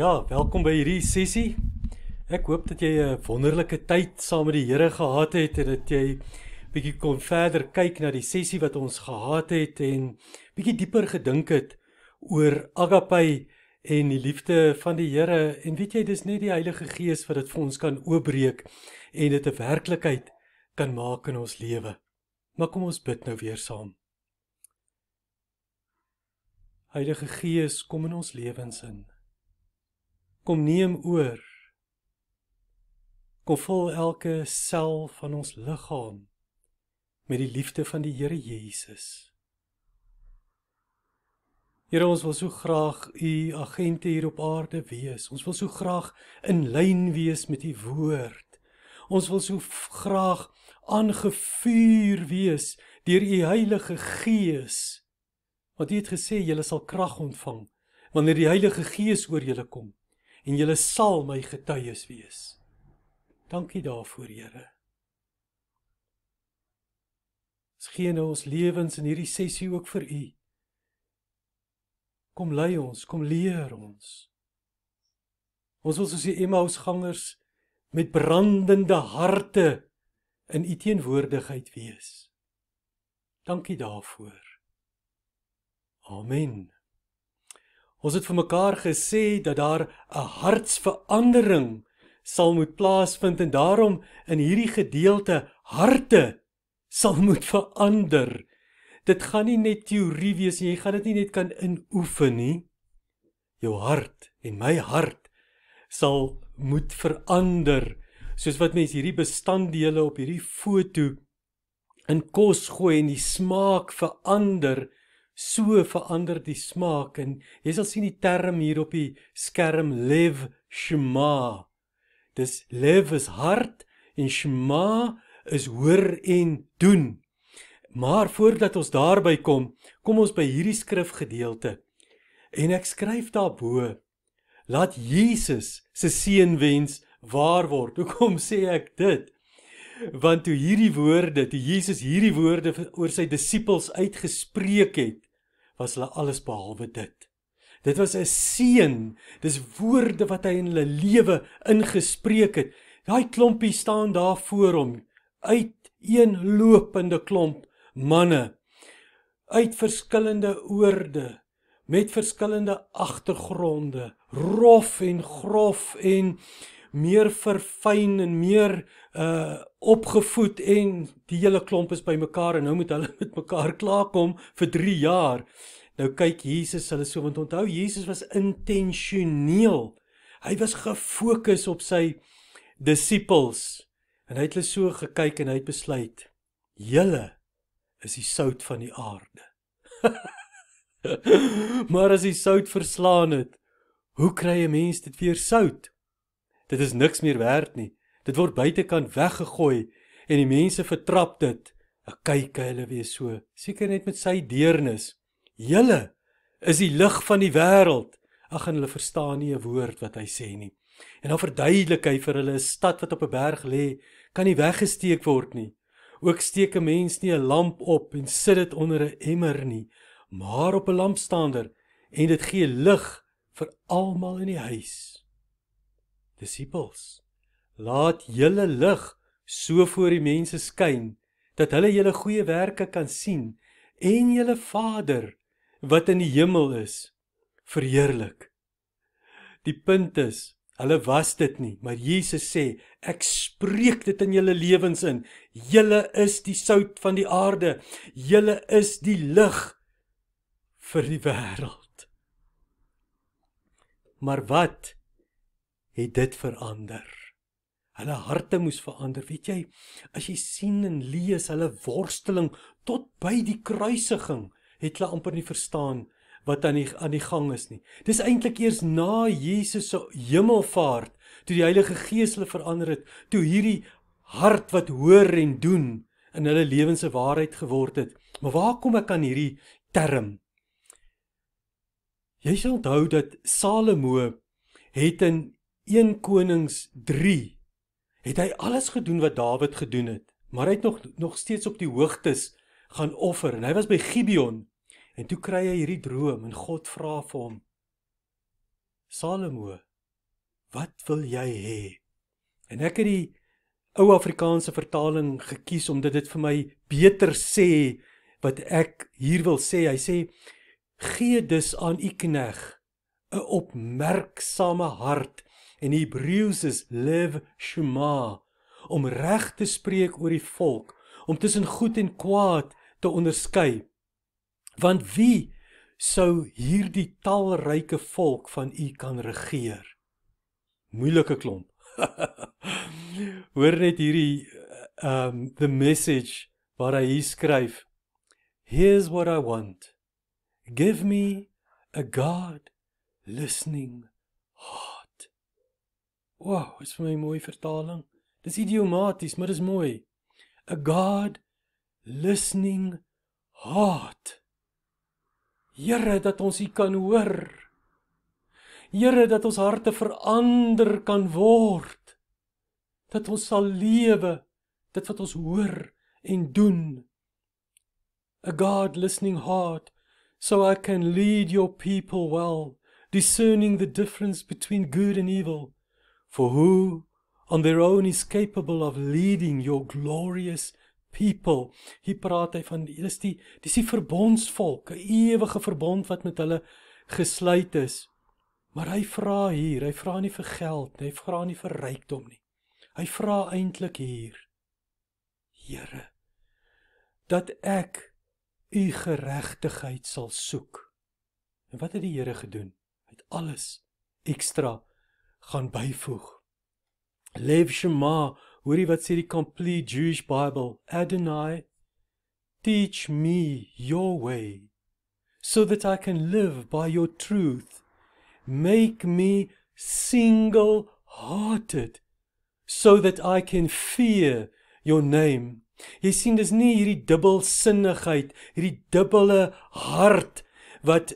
Ja, welkom by hierdie sessie. Ek hoop dat jy 'n wonderlike tyd saam met die Here gehad het en dat jy bietjie kon verder kyk na die sessie wat ons gehad het en bietjie dieper gedink het oor agape en die liefde van die Here en weet jy dis net die Heilige Gees wat dit vir ons kan oopbreek en dit 'n werklikheid kan maak in ons lewe. Maar kom ons bid nou weer saam. Heilige Gees, kom in ons lewens in kom neem oor. Kom vul elke sel van ons liggaam met die liefde van die Here Jesus. Here ons wil so graag u agente hier op aarde wees. Ons wil so graag in lyn wees met u woord. Ons wil so graag aangevuur wees deur u Heilige Gees. Want u het gesê julle sal krag ontvang wanneer die Heilige Gees oor julle kom en jy sal my getuies wees. Dankie daarvoor, Here. Ons gee nou ons lewens in hierdie sessie ook vir U. Kom lei ons, kom leer ons. Ons wil soos die Emmausgangers met brandende harte in U teenwoordigheid wees. Dankie daarvoor. Amen. Ons het vir mekaar gesê dat daar 'n hartsverandering sal moet plaasvind en daarom in hierdie gedeelte harte sal moet verander. Dit gaan nie net teorie wees nie, jy gaan dit nie net kan inoefen nie. Jou hart en my hart sal moet verander soos wat mense hierdie bestanddele op hierdie foto in kos gooi en die smaak verander so verander die smaak en jy sal sien die term hier op die skerm lev shma dis lev is hart en shma is hoor en doen maar voordat ons daarby kom kom ons by hierdie skrifgedeelte en ek skryf daarbo laat Jesus se seënwens waar word hoekom sê ek dit want toe hierdie woorde toe Jesus hierdie woorde oor sy disippels uitgespreek het was hulle alles behalwe dit. Dit was 'n seën, dis woorde wat hy in hulle lewe ingespreek het. Daai klompie staan daar voor hom, uit een lopende klomp manne uit verskillende oorde met verskillende agtergronde, rof en grof en meer verfyn en meer uh opgevoed en die hele klomp is bymekaar en nou moet hulle met mekaar klaarkom vir 3 jaar. Nou kyk Jesus, hulle sou moet onthou Jesus was intentioneel. Hy was gefokus op sy disippels en hy het hulle so gekyk en hy het besluit: "Julle is die sout van die aarde." maar as die sout verslaan het, hoe kry 'n mens dit weer sout? Dit is niks meer werd nie. Dit word buitekant weggegooi en die mense vertrap dit. Ek kyk hulle weer so, seker net met sy deernis. Julle is die lig van die wêreld. Ag, hulle verstaan nie 'n woord wat hy sê nie. En dan verduidelik hy vir hulle 'n stad wat op 'n berg lê, kan nie weggesteek word nie. Ook steek 'n mens nie 'n lamp op en sit dit onder 'n emmer nie, maar op 'n lampstander en dit gee lig vir almal in die huis disippels laat julle lig so voor die mense skyn dat hulle julle goeie werke kan sien en julle Vader wat in die hemel is verheerlik die punt is hulle was dit nie maar Jesus sê ek spreek dit in julle lewens in julle is die sout van die aarde julle is die lig vir die wêreld maar wat het dit verander. Hulle harte moes verander, weet jy? As jy sien en lees hulle worsteling tot by die kruisiging, het hulle amper nie verstaan wat aan die aan die gang is nie. Dis eintlik eers na Jesus se hemelvaart toe die Heilige Gees hulle verander het, toe hierdie hart wat hoor en doen in hulle lewens se waarheid geword het. Maar waar kom ek aan hierdie term? Jy sal onthou dat Salomo het in 1 Konings 3 het hy alles gedoen wat Dawid gedoen het, maar hy het nog nog steeds op die hoogtes gaan offer en hy was by Gibeon en toe kry hy hierdie droom en God vra vir hom: Salomo, wat wil jy hê? En ek het die ou Afrikaanse vertaling gekies omdat dit vir my beter sê wat ek hier wil sê. Hy sê: "Gee dus aan u knegg 'n opmerksame hart." en Hebreëus is lev shema om reg te spreek oor die volk, om tussen goed en kwaad te onderskei. Want wie sou hierdie talryke volk van u kan regeer? Moeilike klomp. Hoor net hierdie um the message wat hy skryf. Here's what I want. Give me a God listening heart. O, oh, dis vir my mooi vertaling. Dis idiomaties, maar dis mooi. A God listening heart. Here dat ons U kan hoor. Here dat ons harte verander kan word. Dat ons sal lewe dit wat ons hoor en doen. A God listening heart so I can lead your people well, discerning the difference between good and evil. For who on their own is capable of leading your glorious people? Hier praat hy van dis die dis die verbondsvolk, 'n ewige verbond wat met hulle gesluit is. Maar hy vra hier, hy vra nie vir geld, hy vra nie vir rykdom nie. Hy vra eintlik hier, Here, dat ek u geregtigheid sal soek. En wat het die Here gedoen? Hy het alles ekstra gaan byvoeg. Lev Shema, hoorie wat sê die complete Jewish Bible, Adonai, teach me your way so that I can live by your truth. Make me single-hearted so that I can fear your name. Jy sien dis nie hierdie dubbelsinnigheid, hierdie dubbele hart wat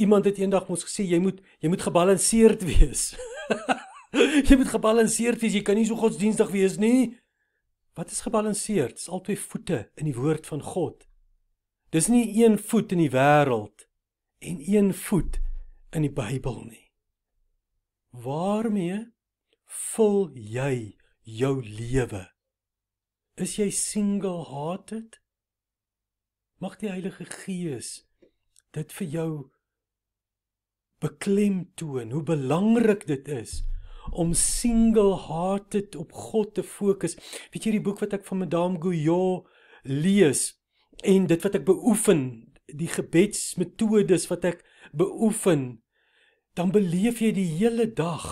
iemand het eendag mos gesê jy moet jy moet gebalanseerd wees. jy moet gebalanseerd wees. Jy kan nie so godsdienstig wees nie. Wat is gebalanseerd? Dis albei voete in die woord van God. Dis nie een voet in die wêreld en een voet in die Bybel nie. Waarmee vul jy jou lewe? Is jy single-hearted? Mag die Heilige Gees dit vir jou beklemtoon hoe belangrik dit is om single-hearted op God te fokus. Weet jy die boek wat ek van Madame Guyot lees en dit wat ek beoefen, die gebedsmetodes wat ek beoefen, dan beleef jy die hele dag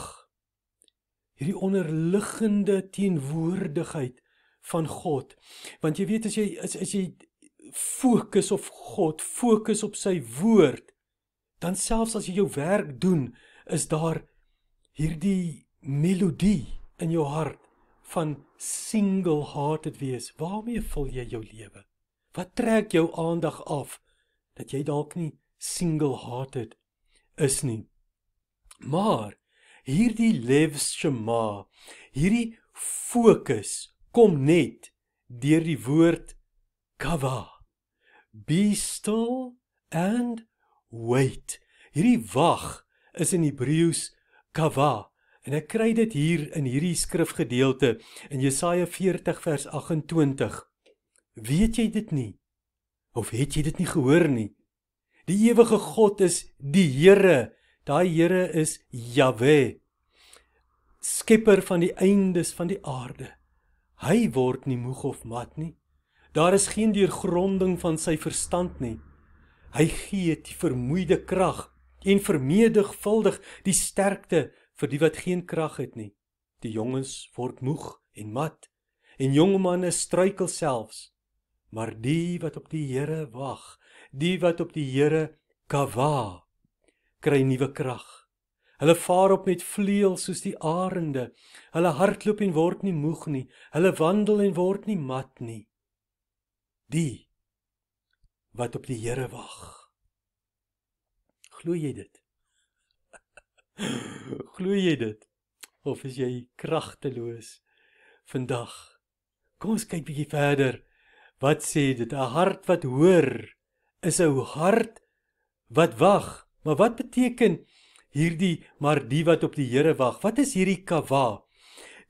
hierdie onderliggende teenwoordigheid van God. Want jy weet as jy as, as jy fokus op God, fokus op sy woord, dan selfs as jy jou werk doen, is daar hierdie melodie in jou hart van single hearted wees. Waarmee vul jy jou lewe? Wat trek jou aandag af dat jy dalk nie single hearted is nie? Maar hierdie lives shema, hierdie fokus kom net deur die woord kava. Be still and wait. Hierdie wag is in Hebreëus kava en ek kry dit hier in hierdie skrifgedeelte in Jesaja 40 vers 28. Weet jy dit nie? Of het jy dit nie gehoor nie? Die ewige God is die Here. Daai Here is Jahwe. Skepper van die eindes van die aarde. Hy word nie moeg of mat nie. Daar is geen deurgronding van sy verstand nie. Hy gee die vermoeide krag en vermeerdervuldig die sterkte vir die wat geen krag het nie. Die jonges word moeg en mat en jong manne struikel selfs. Maar die wat op die Here wag, die wat op die Here kawa, kry nuwe krag. Hulle vaar op met vleuels soos die arende. Hulle hardloop en word nie moeg nie. Hulle wandel en word nie mat nie. Die wat op die Here wag. Glo jy dit? Glo jy dit? Of is jy kragteloos vandag? Kom ons kyk bietjie verder. Wat sê dit? 'n Hart wat hoor is 'n hart wat wag. Maar wat beteken hierdie maar die wat op die Here wag? Wat is hierdie kava?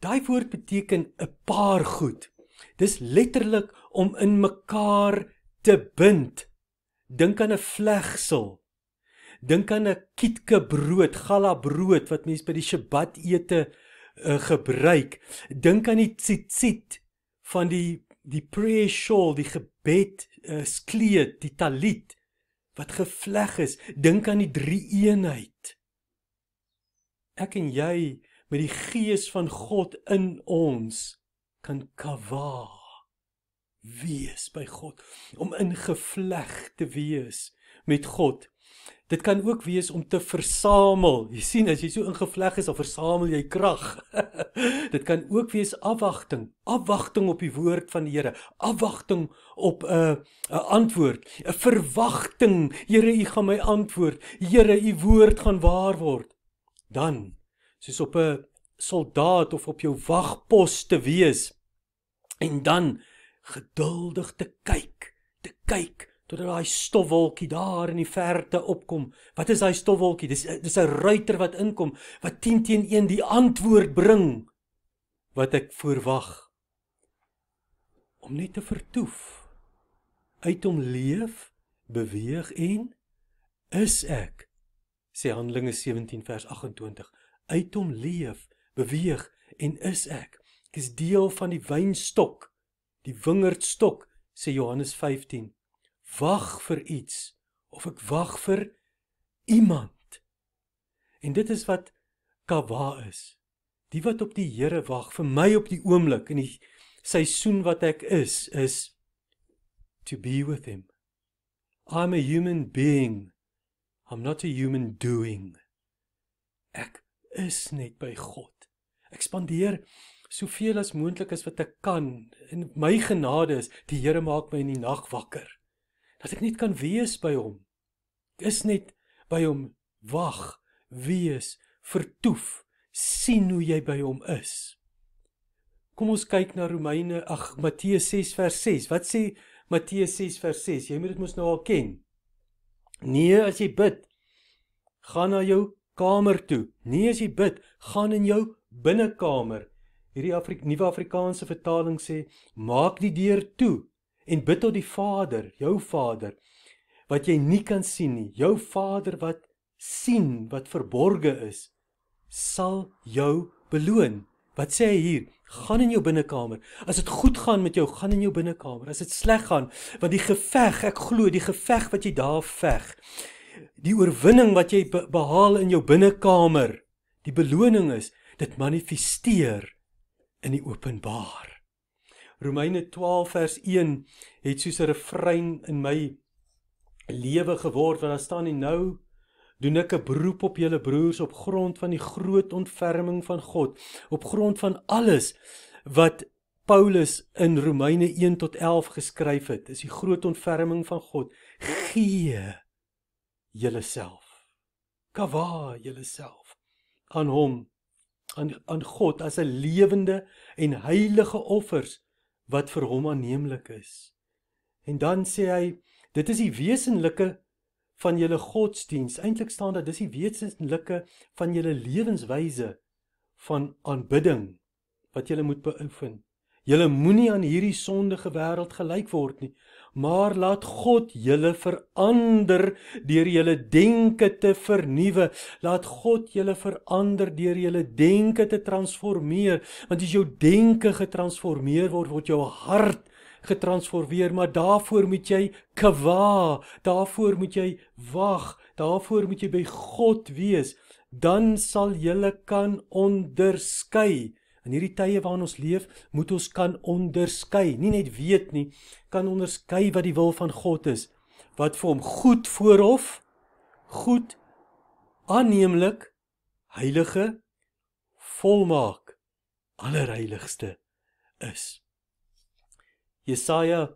Daai woord beteken 'n paar goed. Dis letterlik om in mekaar te bind. Dink aan 'n vlegsel. Dink aan 'n kitke brood, gala brood wat mense by die Shabbat ete uh, gebruik. Dink aan die tsitsit van die die prayer shawl, die gebed uh, skleed, die talit wat gevleg is. Dink aan die drie eenheid. Ek en jy met die gees van God in ons kan kavaa wees by God, om ingevleg te wees met God. Dit kan ook wees om te versamel. Jy sien, as jy so ingevleg is, dan versamel jy krag. Dit kan ook wees afwagting, afwagting op die woord van die Here, afwagting op 'n uh, eh, 'n antwoord, 'n verwagting. Here, U gaan my antwoord. Here, U woord gaan waar word. Dan soos op 'n soldaat of op jou wagpos te wees. En dan geduldig te kyk, te kyk totdat daai stofwolkie daar in die verte opkom. Wat is daai stofwolkie? Dis dis 'n ruiter wat inkom wat 10 teenoor 1 die antwoord bring wat ek voorwag om net te vertoef. Uit hom leef, beweeg en is ek. Sê Handelinge 17 vers 28. Uit hom leef, beweeg en is ek. Ek is deel van die wynstok die wingerdstok sê Johannes 15 wag vir iets of ek wag vir iemand en dit is wat kawa is die wat op die Here wag vir my op die oomblik in die seisoen wat ek is is to be with him i'm a human being i'm not a human doing ek is net by god ek spandeer soveel as moontlik is wat ek kan in my genade is die Here maak my in die nag wakker dat ek net kan wees by hom is net by hom wag wees vertoef sien hoe jy by hom is kom ons kyk na Romeine ag Matteus 6 vers 6 wat sê Matteus 6 vers 6 jy moet dit mos nou al ken nee as jy bid gaan na jou kamer toe nee as jy bid gaan in jou binnekamer Hierdie Afri nuwe Afrikaanse vertaling sê: Maak die deur toe en bid tot die Vader, jou Vader wat jy nie kan sien nie, jou Vader wat sien wat verborge is, sal jou beloon. Wat sê hy hier? Gaan in jou binnekamer. As dit goed gaan met jou, gaan in jou binnekamer. As dit sleg gaan, want die geveg, ek glo, die geveg wat jy daar veg, die oorwinning wat jy behaal in jou binnekamer, die beloning is dit manifesteer in die openbaar. Romeine 12 vers 1 het soos 'n refrein in my lewe geword want daar staan hier nou doen ek 'n beroep op julle broers op grond van die groot ontferming van God op grond van alles wat Paulus in Romeine 1 tot 11 geskryf het is die groot ontferming van God gee julleself kawa julleself aan hom aan aan God as 'n lewende en heilige offers wat vir hom aanneemlik is. En dan sê hy, dit is die wesenlike van julle godsdiens. Eintlik staan dat dis die wesenlike van julle lewenswyse van aanbidding wat julle moet beoefen. Julle moenie aan hierdie sondige wêreld gelyk word nie, maar laat God julle verander deur julle denke te vernuwe. Laat God julle verander deur julle denke te transformeer, want as jou denke getransformeer word, word jou hart getransformeer, maar daarvoor moet jy kwa, daarvoor moet jy wag, daarvoor moet jy by God wees, dan sal jy kan onderskei. In hierdie tye waarin ons leef, moet ons kan onderskei, nie net weet nie, kan onderskei wat die wil van God is, wat vir hom goed voorhof, goed aanneemlik, heilige, volmaak, allerheiligste is. Jesaja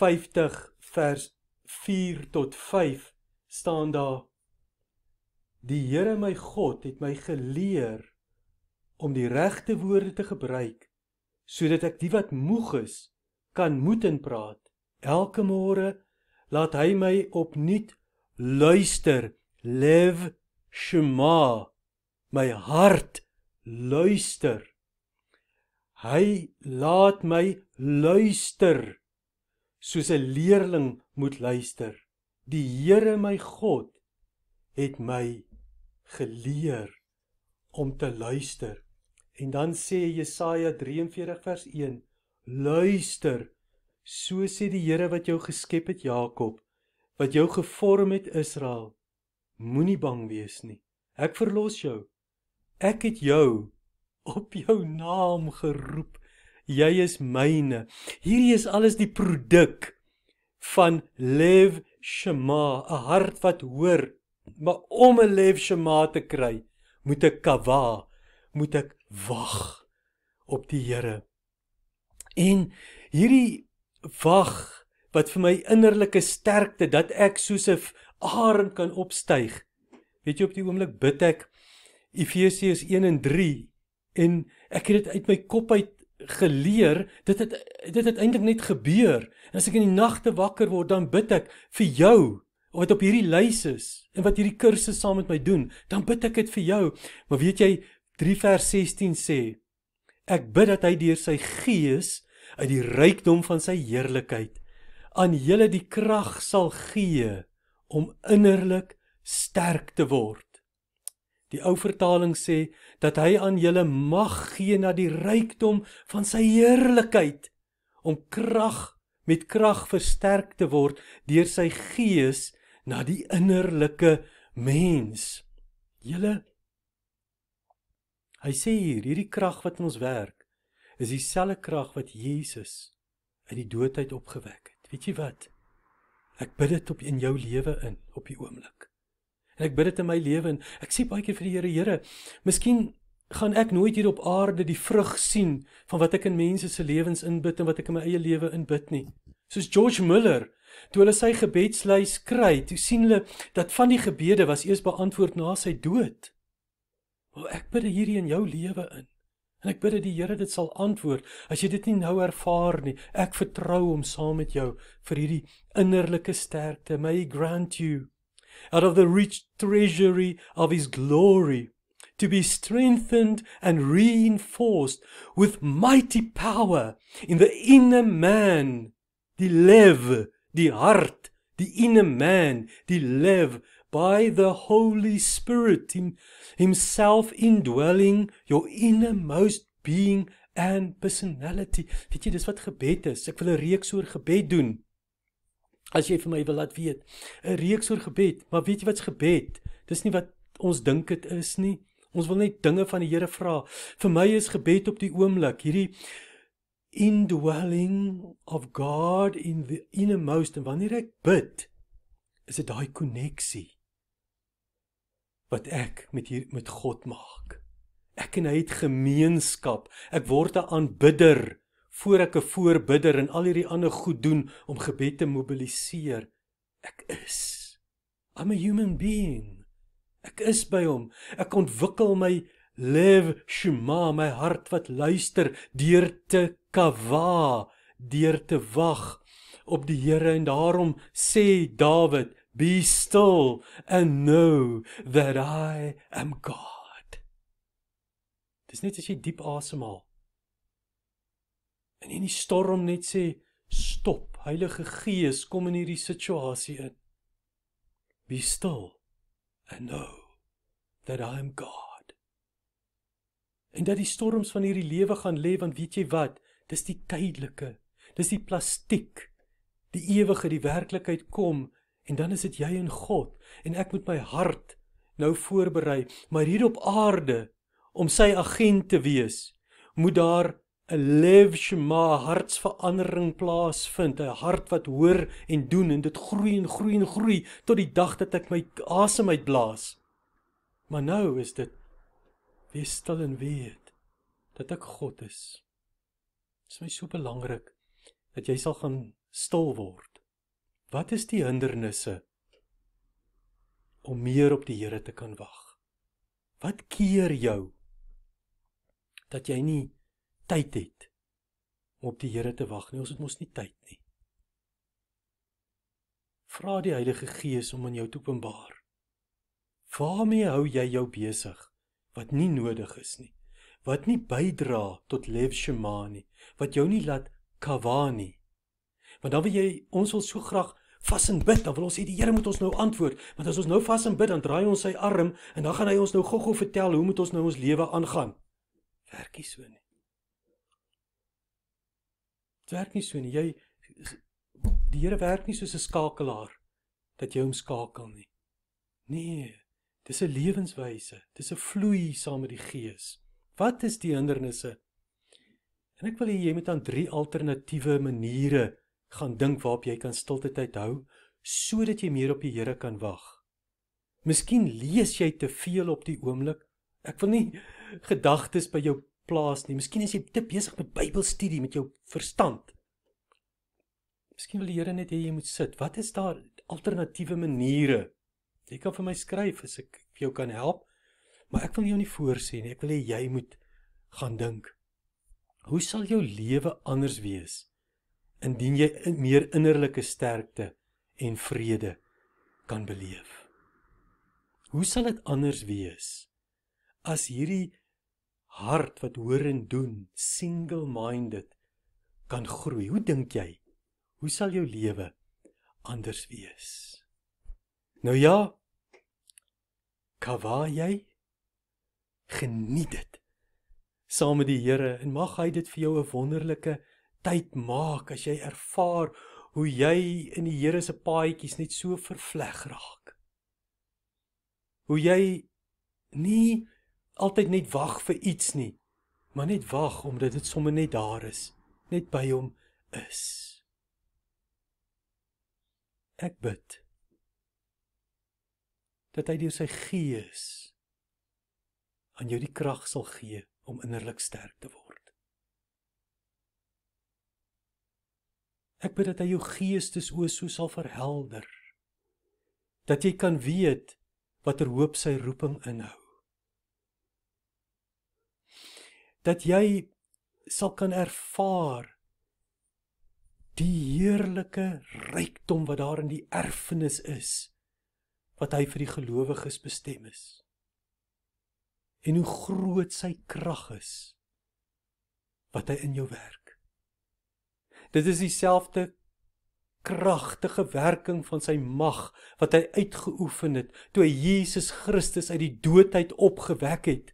50 vers 4 tot 5 staan daar: Die Here my God het my geleer om die regte woorde te gebruik sodat ek die wat moeg is kan moed en praat. Elke môre laat hy my opnuut luister, lev shma, my hart luister. Hy laat my luister soos 'n leerling moet luister. Die Here my God het my geleer om te luister. En dan sê Jesaja 43 vers 1: Luister, so sê die Here wat jou geskep het Jakob, wat jou gevorm het Israel. Moenie bang wees nie. Ek verlos jou. Ek het jou op jou naam geroep. Jy is myne. Hierdie is alles die produk van lev shema, 'n hart wat hoor. Maar om 'n lev shema te kry, moet ek kava, moet ek wag op die Here. En hierdie wag wat vir my innerlike sterkte dat ek soos 'n arend kan opstyg. Weet jy op die oomblik bid ek Efesiërs 1 en 3 en ek het dit uit my kop uit geleer dit het dit het eintlik net gebeur en as ek in die nagte wakker word dan bid ek vir jou wat op hierdie lys is en wat hierdie kursus saam met my doen dan bid ek dit vir jou maar weet jy 3 vers 16 sê: Ek bid dat hy deur sy gees uit die rykdom van sy heerlikheid aan julle die krag sal gee om innerlik sterk te word. Die ou vertaling sê dat hy aan julle mag gee na die rykdom van sy heerlikheid om krag met krag versterk te word deur sy gees na die innerlike mens. Julle Hy sê hier, hierdie krag wat in ons werk, is dieselfde krag wat Jesus uit die dood uit opgewek het. Weet jy wat? Ek bid dit op in jou lewe in op die oomblik. En ek bid dit in my lewe en ek sê baie keer vir die Here, Here, miskien gaan ek nooit hier op aarde die vrug sien van wat ek in mense se lewens inbid en wat ek in my eie lewe inbid nie. Soos George Müller, toe hulle sy gebedslys kry, toe sien hulle dat van die gebede was eers beantwoord na sy dood. Wel ek bid dit hierdie in jou lewe in. En ek bid dat die Here dit sal antwoord. As jy dit nie nou ervaar nie, ek vertrou hom saam met jou vir hierdie innerlike sterkte. May he grant you out of the rich treasury of his glory to be strengthened and reinforced with mighty power in the inner man die lewe die hart die inner man die lewe by the Holy Spirit in Himself indwelling your innermost being and personality. Weet jy, dis wat gebed is. Ek wil 'n reeks oor gebed doen. As jy vir my wil laat weet, 'n reeks oor gebed. Maar weet jy wat's gebed? Dis nie wat ons dink dit is nie. Ons wil net dinge van die Here vra. Vir my is gebed op die oomblik hierdie indwelling of God in the innermost en wanneer ek bid is dit daai koneksie wat ek met hier met God maak. Ek en hy het gemeenskap. Ek word 'n aanbidder voor ek 'n voorbidder en al hierdie ander goed doen om gebed te mobiliseer. Ek is I'm a human being. Ek is by hom. Ek ontwikkel my lev shema, my hart wat luister deur te kawa, deur te wag op die Here en daarom sê Dawid, Be still and know that I am God. Dis net as jy diep asemhaal. En in die storm net sê stop, Heilige Gees, kom in hierdie situasie in. Be still and know that I am God. En dat die storms van hierdie lewe gaan lê, want weet jy wat? Dis die tydelike. Dis die plastiek. Die ewige, die werklikheid kom En dan is dit jy en God en ek moet my hart nou voorberei, maar hier op aarde om sy agent te wees, moet daar 'n lewe shema hartsverandering plaasvind, 'n hart wat hoor en doen en dit groei en groei en groei tot die dag dat ek my asem uitblaas. Maar nou is dit wees stil en weet dat ek God is. Dit is my so belangrik dat jy sal gaan stil word. Wat is die hindernisse om meer op die Here te kan wag? Wat keer jou dat jy nie tyd het om op die Here te wag nie? Ons het mos nie tyd nie. Vra die Heilige Gees om aan jou te openbaar. Waarmee hou jy jou besig wat nie nodig is nie? Wat nie bydra tot lev shema nie, wat jou nie laat kawa nie. Want dan wil jy ons wil so graag vas en bid, dan wil ons sê die Here moet ons nou antwoord. Want as ons nou vas en bid, dan draai ons sy arm en dan gaan hy ons nou gou-gou vertel hoe moet ons nou ons lewe aangaan. Werk nie so nie. Dit werk nie so nie. Jy die Here werk nie soos 'n skakelaar dat jy hom skakel nie. Nee, dis 'n lewenswyse. Dis 'n vloei saam met die Gees. Wat is die hindernisse? En ek wil hê jy moet aan drie alternatiewe maniere gaan dink waarop jy kan stilte tyd hou sodat jy meer op die Here kan wag. Miskien lees jy te veel op die oomblik. Ek wil nie gedagtes by jou plaas nie. Miskien is jy te besig met Bybelstudie met jou verstand. Miskien wil die Here net hê jy moet sit. Wat is daar alternatiewe maniere? Jy kan vir my skryf as ek vir jou kan help. Maar ek wil jou nie voorsê nie. Ek wil hê jy moet gaan dink. Hoe sal jou lewe anders wees? indien jy meer innerlike sterkte en vrede kan beleef. Hoe sal dit anders wees as hierdie hart wat hoor en doen, single-minded kan groei? Hoe dink jy? Hoe sal jou lewe anders wees? Nou ja, kwaai jy geniet dit saam met die Here en mag hy dit vir jou 'n wonderlike tyd maak as jy ervaar hoe jy in die Here se paadjies net so vervleg raak. Hoe jy nie altyd net wag vir iets nie, maar net wag omdat dit sommer net daar is, net by hom is. Ek bid dat hy deur sy gees aan jou die krag sal gee om innerlik sterk te word. Ek bid dat hy jou geestesoë so sal verhelder dat jy kan weet watter hoop sy roeping inhou. Dat jy sal kan ervaar die heerlike rykdom wat daar in die erfenis is wat hy vir die gelowiges bestem is. En hoe groot sy krag is wat hy in jou werk. Dit is dieselfde kragtige werking van sy mag wat hy uitgeoefen het toe hy Jesus Christus uit die doodheid opgewek het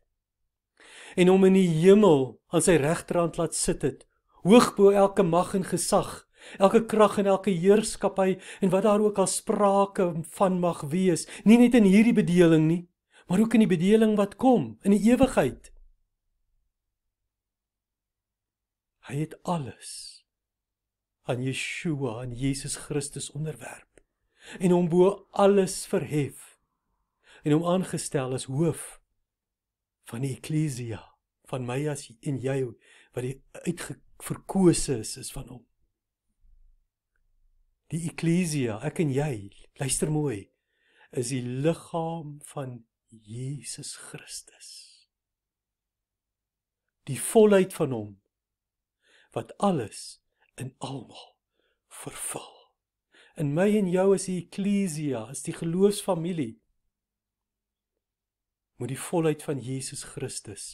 en hom in die hemel aan sy regterhand laat sit het hoog bo elke mag en gesag elke krag en elke heerskappy en wat daar ook al sprake van mag wees nie net in hierdie bedeling nie maar ook in die bedeling wat kom in die ewigheid hy het alles aan Yeshua aan Jesus Christus onderwerp en hom bo alles verhef en hom aangestel as hoof van die eklesia van my as en jou wat die uitverkose is is van hom die eklesia ek en jy luister mooi is die liggaam van Jesus Christus die volheid van hom wat alles in almal vervul. In my en jou is die eklesia, is die geloofsfamilie moet die volheid van Jesus Christus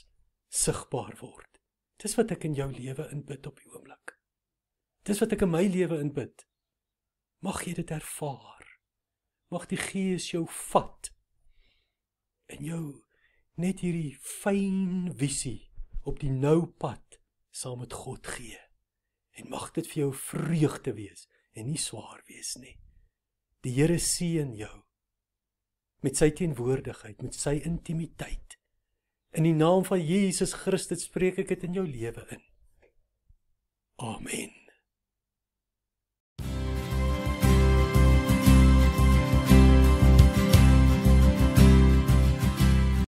sigbaar word. Dis wat ek in jou lewe inbid op die oomblik. Dis wat ek in my lewe inbid. Mag jy dit ervaar. Mag die Gees jou vat en jou net hierdie fyn visie op die nou pad saam met God gee en mag dit vir jou vreugde wees en nie swaar wees nie. Die Here seën jou met sy teenwoordigheid, met sy intimiteit. In die naam van Jesus Christus spreek ek dit in jou lewe in. Amen.